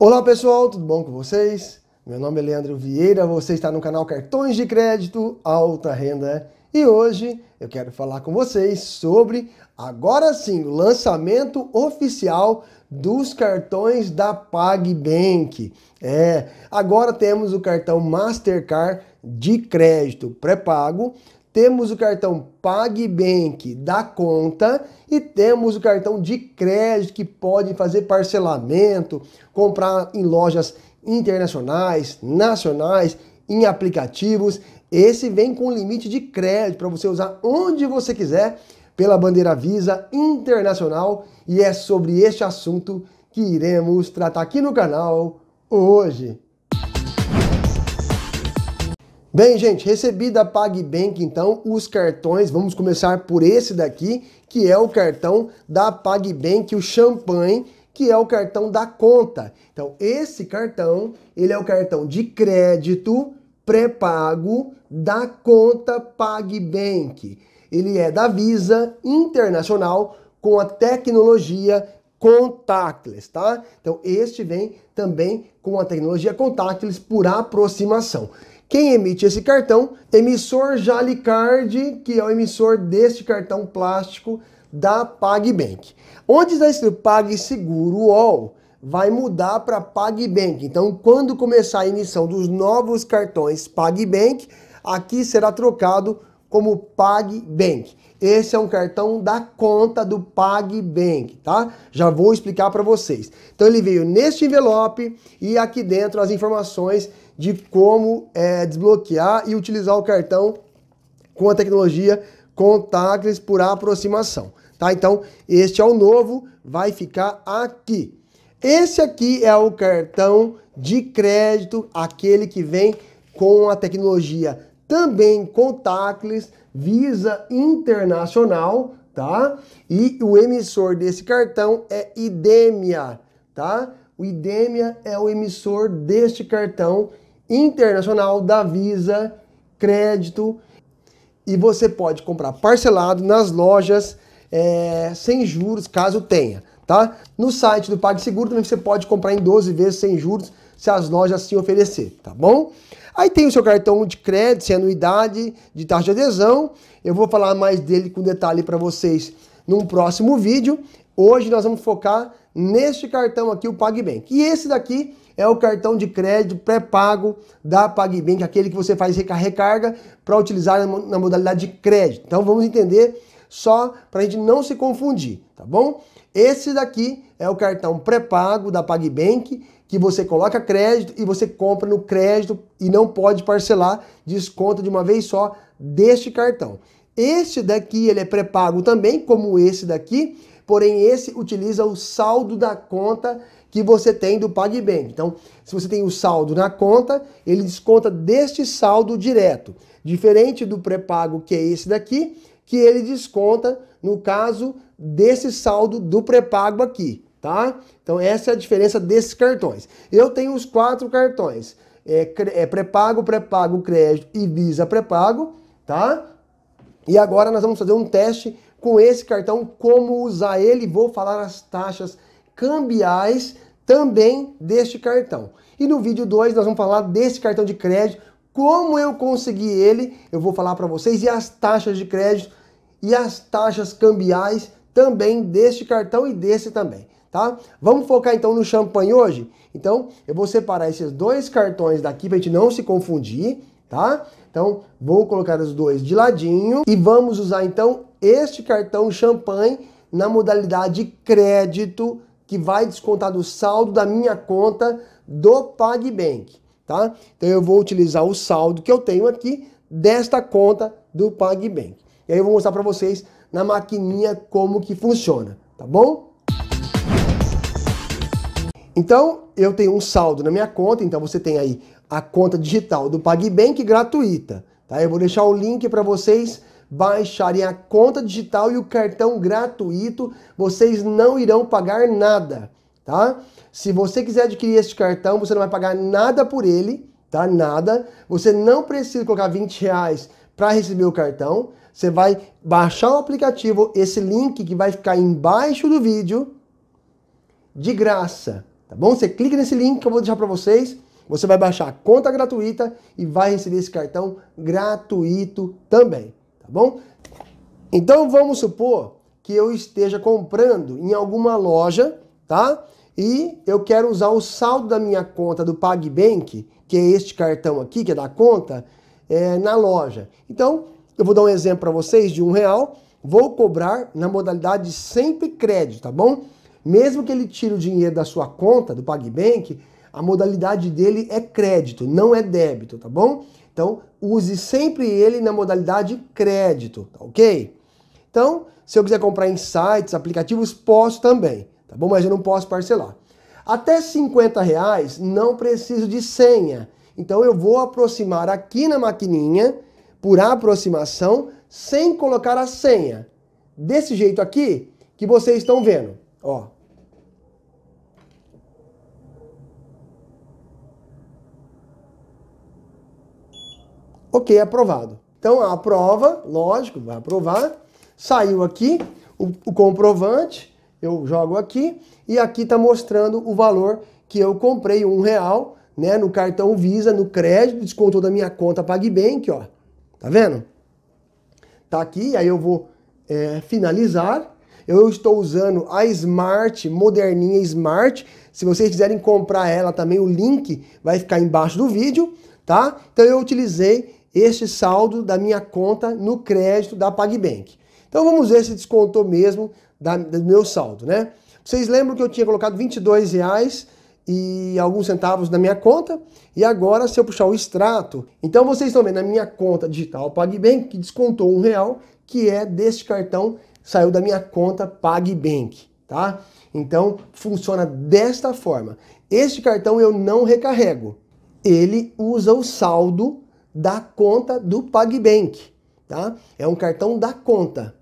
Olá pessoal, tudo bom com vocês? Meu nome é Leandro Vieira, você está no canal Cartões de Crédito Alta Renda e hoje eu quero falar com vocês sobre, agora sim, o lançamento oficial dos cartões da PagBank. É, agora temos o cartão Mastercard de crédito pré-pago temos o cartão PagBank da conta e temos o cartão de crédito que pode fazer parcelamento, comprar em lojas internacionais, nacionais, em aplicativos. Esse vem com limite de crédito para você usar onde você quiser pela bandeira Visa Internacional e é sobre este assunto que iremos tratar aqui no canal hoje. Bem, gente, recebi da PagBank então os cartões. Vamos começar por esse daqui, que é o cartão da PagBank, o Champagne, que é o cartão da conta. Então, esse cartão, ele é o cartão de crédito pré-pago da conta PagBank. Ele é da Visa Internacional com a tecnologia contactless, tá? Então, este vem também com a tecnologia contactless por aproximação. Quem emite esse cartão? Emissor Jalicard, que é o emissor deste cartão plástico da PagBank. Onde está escrito PagSeguro All vai mudar para PagBank. Então, quando começar a emissão dos novos cartões PagBank, aqui será trocado como PagBank. Esse é um cartão da conta do PagBank, tá? Já vou explicar para vocês. Então ele veio neste envelope e aqui dentro as informações de como é, desbloquear e utilizar o cartão com a tecnologia contactless por aproximação, tá? Então, este é o novo, vai ficar aqui. Esse aqui é o cartão de crédito, aquele que vem com a tecnologia também contactless, Visa Internacional, tá? E o emissor desse cartão é Idemia, tá? O Idemia é o emissor deste cartão internacional da Visa Crédito e você pode comprar parcelado nas lojas é, sem juros, caso tenha, tá? No site do PagSeguro também você pode comprar em 12 vezes sem juros, se as lojas assim oferecer, tá bom? Aí tem o seu cartão de crédito, sem anuidade, de taxa de adesão. Eu vou falar mais dele com detalhe para vocês num próximo vídeo. Hoje nós vamos focar neste cartão aqui, o PagBank. E esse daqui é o cartão de crédito pré-pago da PagBank, aquele que você faz recarga para utilizar na modalidade de crédito. Então vamos entender só para a gente não se confundir, tá bom? Esse daqui é o cartão pré-pago da PagBank, que você coloca crédito e você compra no crédito e não pode parcelar, desconta de uma vez só deste cartão. Este daqui ele é pré-pago também, como esse daqui, porém esse utiliza o saldo da conta que você tem do PagBank. Então, se você tem o saldo na conta, ele desconta deste saldo direto, diferente do pré-pago que é esse daqui, que ele desconta no caso desse saldo do pré-pago aqui, tá? Então essa é a diferença desses cartões. Eu tenho os quatro cartões, é, é pré-pago, pré-pago, crédito e Visa pré-pago, tá? E agora nós vamos fazer um teste com esse cartão, como usar ele, vou falar as taxas cambiais também deste cartão. E no vídeo 2 nós vamos falar desse cartão de crédito, como eu consegui ele, eu vou falar para vocês e as taxas de crédito e as taxas cambiais também deste cartão e desse também, tá? Vamos focar então no champanhe hoje? Então, eu vou separar esses dois cartões daqui para a gente não se confundir, tá? Então, vou colocar os dois de ladinho e vamos usar então este cartão champanhe na modalidade crédito, que vai descontar do saldo da minha conta do PagBank, tá? Então eu vou utilizar o saldo que eu tenho aqui desta conta do PagBank. E aí eu vou mostrar para vocês na maquininha como que funciona, tá bom? Então, eu tenho um saldo na minha conta, então você tem aí a conta digital do PagBank gratuita, tá? Eu vou deixar o link para vocês baixarem a conta digital e o cartão gratuito, vocês não irão pagar nada, tá? Se você quiser adquirir este cartão, você não vai pagar nada por ele, tá? Nada. Você não precisa colocar 20 reais para receber o cartão. Você vai baixar o aplicativo, esse link que vai ficar embaixo do vídeo, de graça, tá bom? Você clica nesse link que eu vou deixar para vocês. Você vai baixar a conta gratuita e vai receber esse cartão gratuito também tá bom? Então vamos supor que eu esteja comprando em alguma loja, tá? E eu quero usar o saldo da minha conta do PagBank, que é este cartão aqui, que é da conta, é, na loja. Então, eu vou dar um exemplo para vocês de um real. Vou cobrar na modalidade sempre crédito, tá bom? Mesmo que ele tire o dinheiro da sua conta, do PagBank, a modalidade dele é crédito, não é débito, tá bom? Então, use sempre ele na modalidade crédito, tá ok? Então, se eu quiser comprar em sites, aplicativos, posso também, tá bom? Mas eu não posso parcelar. Até 50 reais, não preciso de senha. Então, eu vou aproximar aqui na maquininha, por aproximação, sem colocar a senha. Desse jeito aqui que vocês estão vendo, ó. Ok, aprovado. Então aprova, lógico, vai aprovar. Saiu aqui o, o comprovante, eu jogo aqui e aqui está mostrando o valor que eu comprei, um real, né, no cartão Visa, no crédito, descontou da minha conta PagBank, ó. Tá vendo? Tá aqui, aí eu vou é, finalizar. Eu estou usando a Smart, moderninha Smart. Se vocês quiserem comprar ela também, o link vai ficar embaixo do vídeo, tá? Então eu utilizei este saldo da minha conta no crédito da PagBank. Então vamos ver se descontou mesmo da, do meu saldo, né? Vocês lembram que eu tinha colocado 22 reais e alguns centavos na minha conta. E agora, se eu puxar o extrato, então vocês estão vendo na minha conta digital PagBank, que descontou um real, que é deste cartão, saiu da minha conta PagBank, tá? Então, funciona desta forma. Este cartão eu não recarrego. Ele usa o saldo da conta do PagBank, tá? É um cartão da conta.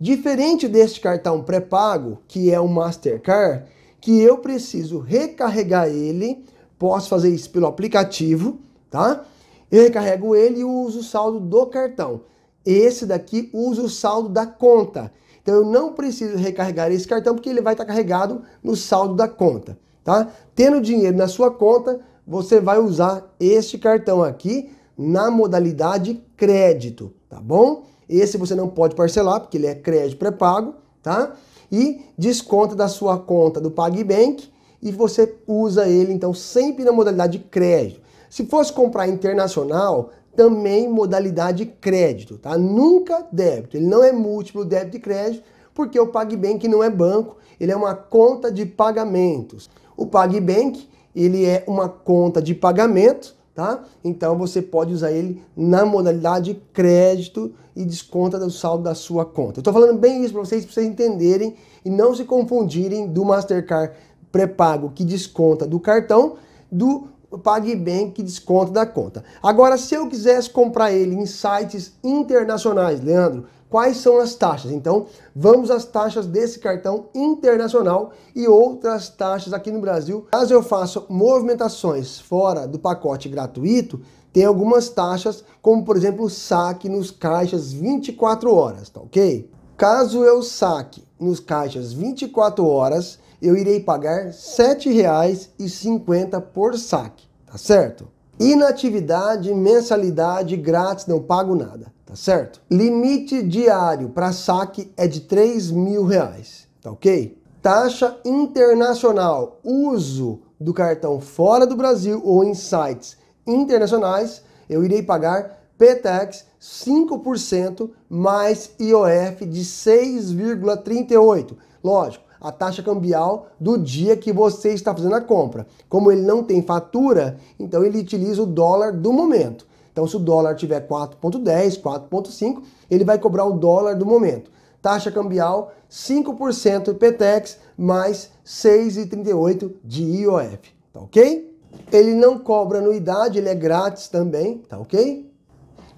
Diferente deste cartão pré-pago, que é o Mastercard, que eu preciso recarregar ele, posso fazer isso pelo aplicativo, tá? Eu recarrego ele e uso o saldo do cartão. Esse daqui usa o saldo da conta. Então eu não preciso recarregar esse cartão porque ele vai estar carregado no saldo da conta, tá? Tendo dinheiro na sua conta, você vai usar este cartão aqui na modalidade crédito, tá bom? Esse você não pode parcelar, porque ele é crédito pré-pago, tá? E desconta da sua conta do PagBank e você usa ele, então, sempre na modalidade crédito. Se fosse comprar internacional, também modalidade crédito, tá? Nunca débito. Ele não é múltiplo débito e crédito, porque o PagBank não é banco, ele é uma conta de pagamentos. O PagBank, ele é uma conta de pagamento tá? Então você pode usar ele na modalidade crédito e desconta do saldo da sua conta. Eu tô falando bem isso para vocês, para vocês entenderem e não se confundirem do Mastercard pré-pago que desconta do cartão do PagBank que desconta da conta. Agora, se eu quisesse comprar ele em sites internacionais, Leandro, quais são as taxas. Então, vamos às taxas desse cartão internacional e outras taxas aqui no Brasil. Caso eu faça movimentações fora do pacote gratuito, tem algumas taxas, como por exemplo, saque nos caixas 24 horas, tá OK? Caso eu saque nos caixas 24 horas, eu irei pagar R$ 7,50 por saque, tá certo? Inatividade, mensalidade grátis, não pago nada, tá certo? Limite diário para saque é de 3 mil reais, tá ok? Taxa internacional, uso do cartão fora do Brasil ou em sites internacionais, eu irei pagar PTEX 5% mais IOF de 6,38. Lógico, a taxa cambial do dia que você está fazendo a compra. Como ele não tem fatura, então ele utiliza o dólar do momento. Então, se o dólar tiver 4,10, 4,5, ele vai cobrar o dólar do momento. Taxa cambial 5% Ptex mais 6,38 de IOF. Tá ok? Ele não cobra anuidade, ele é grátis também, tá ok?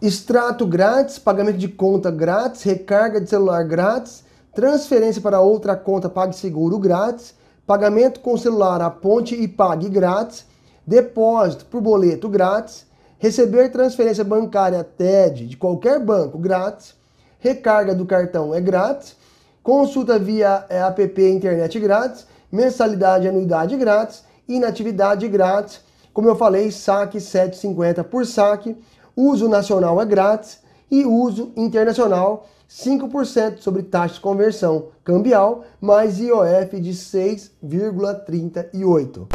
Extrato grátis, pagamento de conta grátis, recarga de celular grátis, transferência para outra conta PagSeguro grátis, pagamento com celular a ponte e pague grátis, depósito por boleto grátis, receber transferência bancária TED de qualquer banco grátis, recarga do cartão é grátis, consulta via app internet grátis, mensalidade e anuidade grátis, inatividade grátis, como eu falei, saque 7,50 por saque, uso nacional é grátis, e uso internacional, 5% sobre taxa de conversão cambial, mais IOF de 6,38.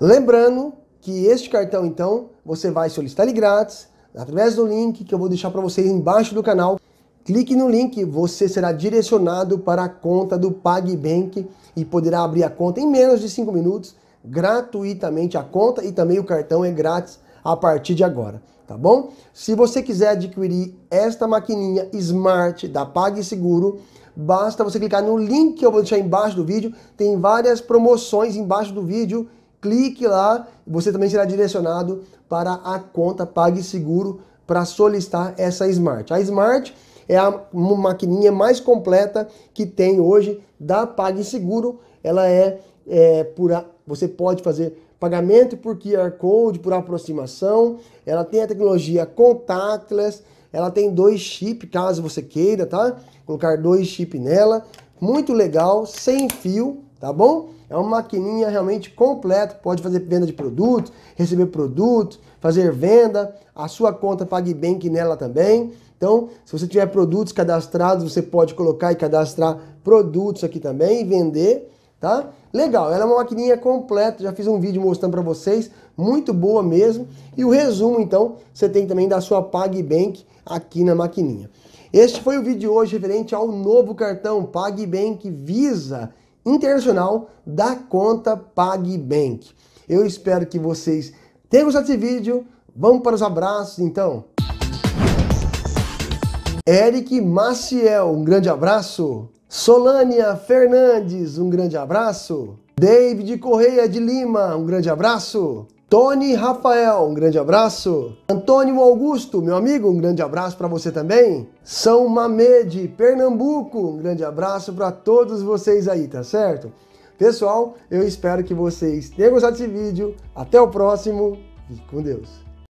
Lembrando que este cartão, então, você vai solicitar ele grátis através do link que eu vou deixar para vocês embaixo do canal. Clique no link, você será direcionado para a conta do PagBank e poderá abrir a conta em menos de 5 minutos gratuitamente. A conta e também o cartão é grátis a partir de agora, tá bom? Se você quiser adquirir esta maquininha Smart da PagSeguro, basta você clicar no link que eu vou deixar embaixo do vídeo, tem várias promoções embaixo do vídeo, clique lá, você também será direcionado para a conta PagSeguro para solicitar essa Smart. A Smart é a maquininha mais completa que tem hoje da PagSeguro, ela é, é por a, você pode fazer pagamento por QR Code, por aproximação, ela tem a tecnologia contactless, ela tem dois chip, caso você queira, tá? Colocar dois chip nela, muito legal, sem fio, tá bom? É uma maquininha realmente completa, pode fazer venda de produtos, receber produtos, fazer venda, a sua conta PagBank nela também. Então, se você tiver produtos cadastrados, você pode colocar e cadastrar produtos aqui também e vender, tá? Legal, ela é uma maquininha completa, já fiz um vídeo mostrando para vocês, muito boa mesmo. E o resumo, então, você tem também da sua PagBank aqui na maquininha. Este foi o vídeo de hoje referente ao novo cartão PagBank Visa Internacional da conta PagBank. Eu espero que vocês tenham gostado desse vídeo. Vamos para os abraços, então. Eric Maciel, um grande abraço. Solânia Fernandes, um grande abraço. David Correia de Lima, um grande abraço. Tony Rafael, um grande abraço. Antônio Augusto, meu amigo, um grande abraço para você também. São Mamede, Pernambuco, um grande abraço para todos vocês aí, tá certo? Pessoal, eu espero que vocês tenham gostado desse vídeo. Até o próximo. Fique com Deus.